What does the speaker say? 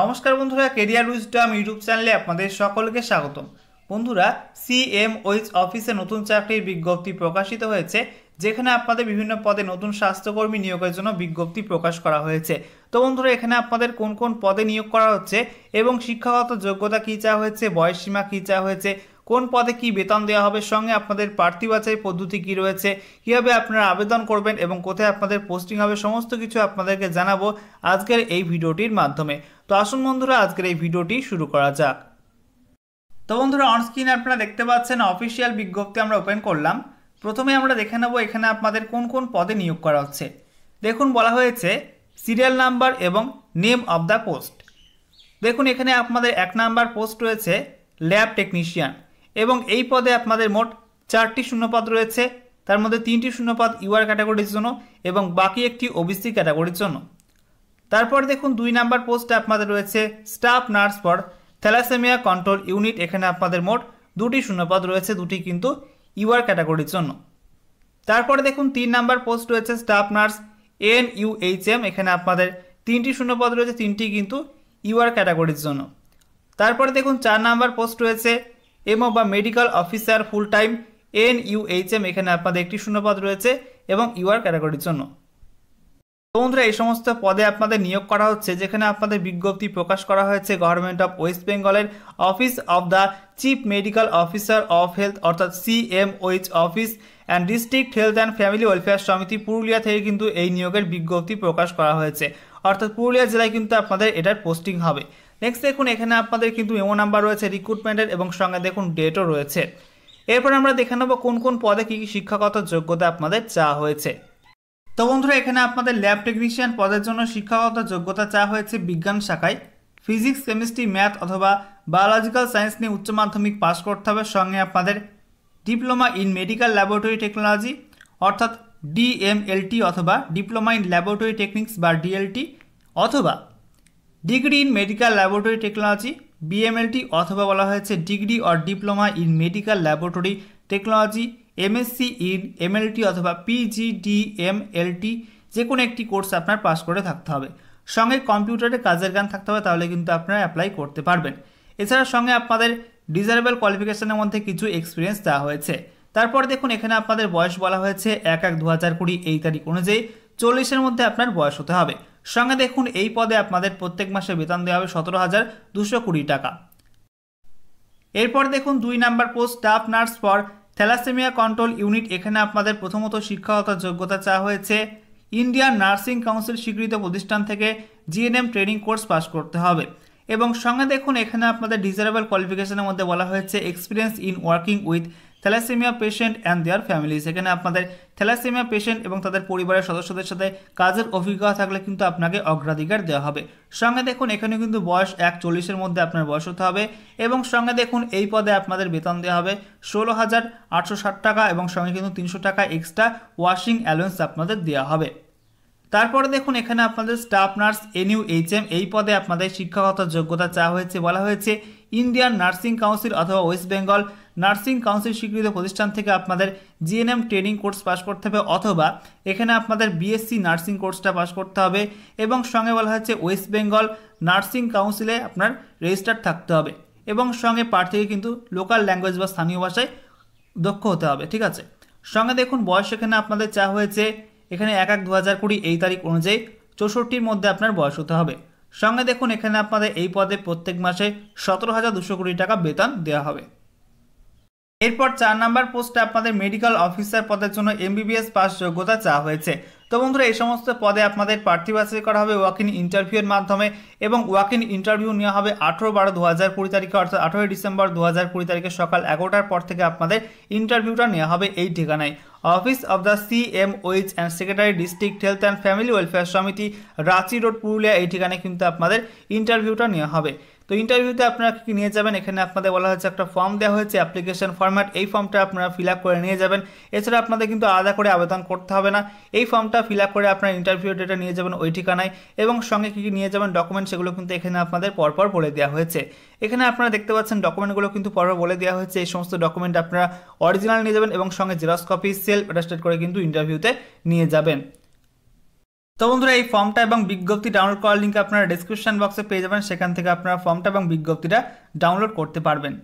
নমস্কার বন্ধুরা career wisdom YouTube চ্যানেলে আপনাদের সকলকে স্বাগতম বন্ধুরা সিএম ওইচ অফিসে নতুন চাকরির বিজ্ঞপ্তি প্রকাশিত হয়েছে যেখানে আপনাদের বিভিন্ন পদে নতুন স্বাস্থ্যকর্মী নিয়োগের জন্য বিজ্ঞপ্তি প্রকাশ করা হয়েছে তো বন্ধুরা এখানে আপনাদের কোন কোন পদে নিয়োগ করা হচ্ছে এবং শিক্ষাগত যোগ্যতা কী চাওয়া হয়েছে বয়সসীমা কী চাওয়া হয়েছে কোন পদে কি বেতন দেওয়া হবে সঙ্গে আপনাদের প্রার্থী বাছাই পদ্ধতি কি রয়েছে কীভাবে আপনারা আবেদন করবেন এবং কোথায় আপনাদের পোস্টিং হবে সমস্ত কিছু আপনাদেরকে জানাবো আজকের এই ভিডিওটির মাধ্যমে তো আসুন বন্ধুরা আজকের এই ভিডিওটি শুরু করা যাক তো বন্ধুরা অনস্ক্রিন আপনারা দেখতে পাচ্ছেন অফিসিয়াল বিজ্ঞপ্তি আমরা ওপেন করলাম প্রথমে আমরা দেখে নেব এখানে আপনাদের কোন কোন পদে নিয়োগ করা হচ্ছে দেখুন বলা হয়েছে সিরিয়াল নাম্বার এবং নেম অব দ্য পোস্ট দেখুন এখানে আপনাদের এক নাম্বার পোস্ট রয়েছে ল্যাব টেকনিশিয়ান এবং এই পদে আপনাদের মোট চারটি শূন্যপদ রয়েছে তার মধ্যে তিনটি শূন্যপদ ইউআর ক্যাটাগরির জন্য এবং বাকি একটি ওবিসি ক্যাটাগরির জন্য তারপর দেখুন দুই নাম্বার পোস্টে আপনাদের রয়েছে staff nurse for thalassemia control unit এখানে আপনাদের মোট দুটি শূন্যপদ রয়েছে দুটি কিন্তু ইউআর ক্যাটাগরির জন্য তারপরে দেখুন তিন নাম্বার পোস্ট রয়েছে স্টাফ নার্স এন ইউএইচএম এখানে আপনাদের তিনটি শূন্যপদ রয়েছে তিনটি কিন্তু ইউআর ক্যাটাগরির জন্য তারপরে দেখুন চার নাম্বার পোস্ট রয়েছে এমও বা medical officer full time N UHM এখানে আপনাদের একটি শূন্যপদ রয়েছে এবং ইউআর ক্যাটাগরির জন্য বন্ধুরা এই সমস্ত পদে আপনাদের নিয়োগ করা হচ্ছে যেখানে আপনাদের বিজ্ঞপ্তি প্রকাশ করা হয়েছে গভর্নমেন্ট অফ ওয়েস্ট বেঙ্গলের office of the chief medical officer of health অর্থাৎ CMOH office and district health and family welfare সমিতি পুরুলিয়া থেকে কিন্তু এই নিয়োগের বিজ্ঞপ্তি প্রকাশ করা হয়েছে অর্থাৎ পুরুলিয়া জেলায় কিন্তু আপনাদের এটার পোস্টিং হবে নেক্সট দেখুন এখানে আপনাদের কিন্তু মেমো নাম্বার রয়েছে রিক্রুটমেন্টের এবং সঙ্গে দেখুন ডেটও রয়েছে এরপর আমরা দেখে নেব কোন কোন পদে কী কী শিক্ষাগত যোগ্যতা আপনাদের চাওয়া হয়েছে তো বন্ধুরা এখানে আপনাদের ল্যাব টেকনিশিয়ান পদের জন্য শিক্ষাগত যোগ্যতা চা হয়েছে বিজ্ঞান শাখায় ফিজিক্স কেমিস্ট্রি ম্যাথ অথবা বায়োলজিক্যাল সায়েন্স নিয়ে উচ্চ মাধ্যমিক পাস করতে হবে সঙ্গে আপনাদের diploma in medical laboratory technology অর্থাৎ ডিএমএলটি অথবা ডিপ্লোমা ইন ল্যাবরেটরি টেকনিক্স বা ডিএলটি অথবা degree in medical laboratory technology BMLT অথবা বলা হয়েছে degree or diploma in medical laboratory technology MSc in MLT অথবা পিজিডিএমএলটি যে কোনো একটি কোর্স আপনার পাস করে থাকতে হবে সঙ্গে কম্পিউটারে কাজের জ্ঞান থাকতে হবে তাহলে কিন্তু আপনারা অ্যাপ্লাই করতে পারবেন এছাড়া সঙ্গে আপনাদের ডিজারেবল কোয়ালিফিকেশনের মধ্যে কিছু এক্সপিরিয়েন্স দেওয়া হয়েছে তারপর দেখুন এখানে আপনাদের বয়স বলা হয়েছে এক এক দু হাজার কুড়ি এই তারিখ অনুযায়ী চল্লিশের মধ্যে আপনার বয়স হতে হবে সঙ্গে দেখুন এই পদে আপনাদের প্রত্যেক মাসে বেতন দেওয়া হবে সতেরো হাজার দুশো কুড়ি টাকা এরপর দেখুন দুই number post staff nurse for thalassemia control unit এখানে আপনাদের প্রথমত শিক্ষাগত যোগ্যতা চাওয়া হয়েছে ইন্ডিয়ান নার্সিং কাউন্সিল স্বীকৃত প্রতিষ্ঠান থেকে জিএনএম ট্রেনিং কোর্স পাস করতে হবে এবং সঙ্গে দেখুন এখানে আপনাদের ডিজারেবল কোয়ালিফিকেশনের মধ্যে বলা হয়েছে experience in working with thalassemia patient and their family সেখানে আপনাদের থ্যালাসেমিয়া পেশেন্ট এবং তাদের পরিবারের সদস্যদের সাথে কাজের অভিজ্ঞতা থাকলে কিন্তু আপনাকে অগ্রাধিকার দেওয়া হবে সঙ্গে দেখুন এখানে কিন্তু বয়স এক চল্লিশের মধ্যে আপনার বয়স হতে হবে এবং সঙ্গে দেখুন এই পদে আপনাদের বেতন দেওয়া হবে ষোলো হাজার আটশো ষাট টাকা এবং সঙ্গে কিন্তু তিনশো টাকা এক্সট্রা ওয়াশিং অ্যালোয়েন্স আপনাদের দেওয়া হবে তারপরে দেখুন এখানে আপনাদের স্টাফ নার্স এনইউ এম এই পদে আপনাদের শিক্ষাগত যোগ্যতা চা হয়েছে বলা হয়েছে ইন্ডিয়ান নার্সিং কাউন্সিল অথবা ওয়েস্ট বেঙ্গল নার্সিং কাউন্সিল স্বীকৃত প্রতিষ্ঠান থেকে আপনাদের জিএনএম ট্রেনিং কোর্স পাস করতে হবে অথবা এখানে আপনাদের বিএসসি নার্সিং কোর্সটা পাস করতে হবে এবং সঙ্গে বলা হচ্ছে ওয়েস্ট বেঙ্গল নার্সিং কাউন্সিলে আপনার রেজিস্টার থাকতে হবে এবং সঙ্গে প্রার্থীকে কিন্তু লোকাল ল্যাঙ্গুয়েজ বা স্থানীয় ভাষায় দক্ষ হতে হবে ঠিক আছে সঙ্গে দেখুন বয়স এখানে আপনাদের চা হয়েছে এখানে এক এক দু হাজার কুড়ি এই তারিখ অনুযায়ী চৌষট্টির মধ্যে আপনার বয়স হতে হবে সঙ্গে দেখুন এখানে আপনাদের এই পদে প্রত্যেক মাসে সতেরো হাজার দুশো কোটি টাকা বেতন দেওয়া হবে এরপর চার নাম্বার পোস্টে আপনাদের মেডিকেল অফিসার পদের জন্য এমবিবিএস পাস যোগ্যতা চাওয়া হয়েছে তো বন্ধুরা এই সমস্ত পদে আপনাদের প্রার্থী বাছাই করা হবে ওয়াক ইন ইন্টারভিউয়ের মাধ্যমে এবং ওয়াক ইন ইন্টারভিউ নেওয়া হবে আঠেরো বারো দু হাজার কুড়ি তারিখে অর্থাৎ আঠেরোই ডিসেম্বর দু হাজার কুড়ি তারিখে সকাল এগারোটার পর থেকে আপনাদের ইন্টারভিউটা নেওয়া হবে এই ঠিকানায় office of the C M O H and secretary district health and family welfare সমিতি রাঁচি রোড পুরুলিয়া এই ঠিকানায় কিন্তু আপনাদের ইন্টারভিউটা নেওয়া হবে তো ইন্টারভিউতে আপনারা কী নিয়ে যাবেন এখানে আপনাদের বলা হয়েছে একটা ফর্ম দেওয়া হয়েছে অ্যাপ্লিকেশন ফর্ম্যাট এই ফর্মটা আপনারা ফিল করে নিয়ে যাবেন এছাড়া আপনাদের কিন্তু আলাদা করে আবেদন করতে হবে না এই ফর্মটা ফিল করে আপনার ইন্টারভিউ ডেটা নিয়ে যাবেন ওই ঠিকানায় এবং সঙ্গে কী কী নিয়ে যাবেন ডকুমেন্ট সেগুলো কিন্তু এখানে আপনাদের পরপর বলে দেওয়া হয়েছে এখানে আপনারা দেখতে পাচ্ছেন ডকুমেন্টগুলো কিন্তু পরপর বলে দেওয়া হয়েছে এই সমস্ত ডকুমেন্ট আপনারা অরিজিনাল নিয়ে যাবেন এবং সঙ্গে জেরক্স কপি সেল অ্যাটাস্টেড করে কিন্তু ইন্টারভিউতে নিয়ে যাবেন তো বন্ধুরা এই ফর্মটা এবং বিজ্ঞপ্তি ডাউনলোড করার লিঙ্ক আপনারা ডিসক্রিপশন বক্সে পেয়ে যাবেন সেখান থেকে আপনারা ফর্মটা এবং বিজ্ঞপ্তিটা ডাউনলোড করতে পারবেন